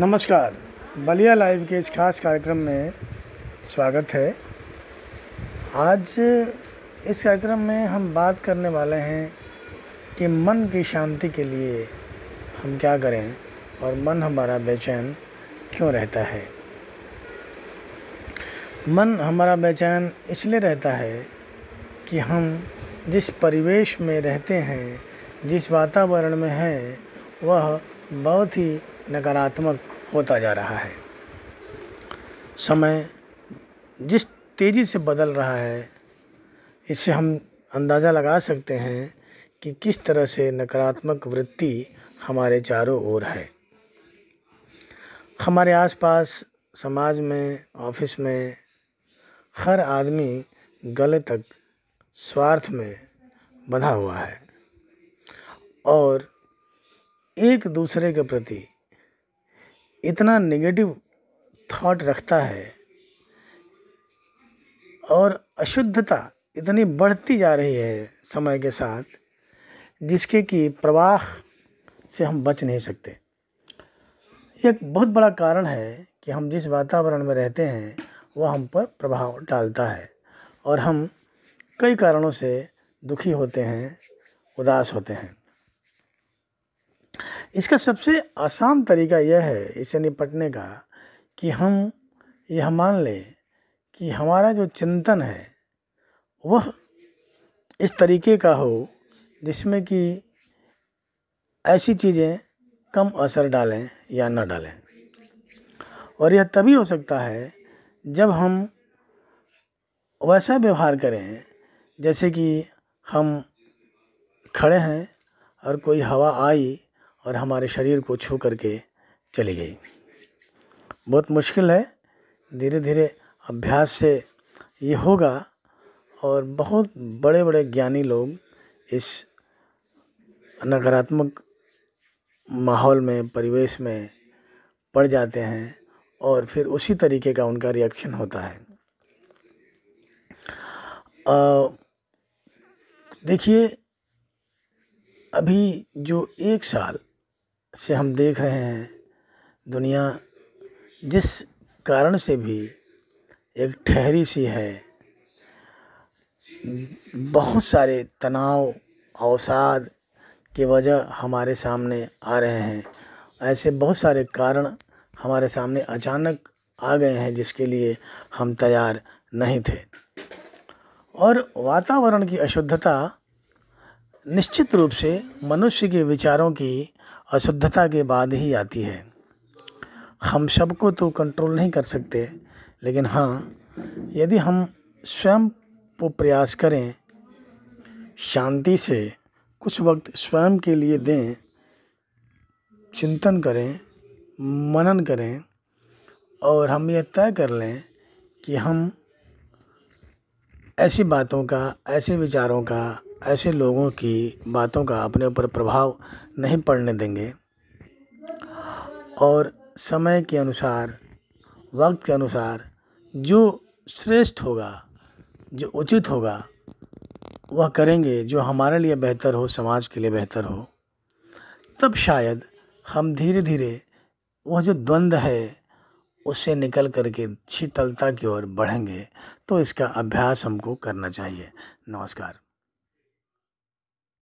नमस्कार बलिया लाइव के इस खास कार्यक्रम में स्वागत है आज इस कार्यक्रम में हम बात करने वाले हैं कि मन की शांति के लिए हम क्या करें और मन हमारा बेचैन क्यों रहता है मन हमारा बेचैन इसलिए रहता है कि हम जिस परिवेश में रहते हैं जिस वातावरण में हैं वह बहुत ही नकारात्मक होता जा रहा है समय जिस तेज़ी से बदल रहा है इससे हम अंदाज़ा लगा सकते हैं कि किस तरह से नकारात्मक वृत्ति हमारे चारों ओर है हमारे आसपास समाज में ऑफिस में हर आदमी गले तक स्वार्थ में बंधा हुआ है और एक दूसरे के प्रति इतना नेगेटिव थॉट रखता है और अशुद्धता इतनी बढ़ती जा रही है समय के साथ जिसके कि प्रवाह से हम बच नहीं सकते एक बहुत बड़ा कारण है कि हम जिस वातावरण में रहते हैं वह हम पर प्रभाव डालता है और हम कई कारणों से दुखी होते हैं उदास होते हैं इसका सबसे आसान तरीका यह है इसे निपटने का कि हम यह मान लें कि हमारा जो चिंतन है वह इस तरीके का हो जिसमें कि ऐसी चीज़ें कम असर डालें या ना डालें और यह तभी हो सकता है जब हम वैसा व्यवहार करें जैसे कि हम खड़े हैं और कोई हवा आई और हमारे शरीर को छू करके चली गई बहुत मुश्किल है धीरे धीरे अभ्यास से ये होगा और बहुत बड़े बड़े ज्ञानी लोग इस नकारात्मक माहौल में परिवेश में पड़ जाते हैं और फिर उसी तरीके का उनका रिएक्शन होता है देखिए अभी जो एक साल से हम देख रहे हैं दुनिया जिस कारण से भी एक ठहरी सी है बहुत सारे तनाव अवसाद की वजह हमारे सामने आ रहे हैं ऐसे बहुत सारे कारण हमारे सामने अचानक आ गए हैं जिसके लिए हम तैयार नहीं थे और वातावरण की अशुद्धता निश्चित रूप से मनुष्य के विचारों की अशुद्धता के बाद ही आती है हम सबको को तो कंट्रोल नहीं कर सकते लेकिन हाँ यदि हम स्वयं को प्रयास करें शांति से कुछ वक्त स्वयं के लिए दें चिंतन करें मनन करें और हम यह तय कर लें कि हम ऐसी बातों का ऐसे विचारों का ऐसे लोगों की बातों का अपने ऊपर प्रभाव नहीं पड़ने देंगे और समय के अनुसार वक्त के अनुसार जो श्रेष्ठ होगा जो उचित होगा वह करेंगे जो हमारे लिए बेहतर हो समाज के लिए बेहतर हो तब शायद हम धीरे धीरे वह जो द्वंद्व है उससे निकल करके शीतलता की ओर बढ़ेंगे तो इसका अभ्यास हमको करना चाहिए नमस्कार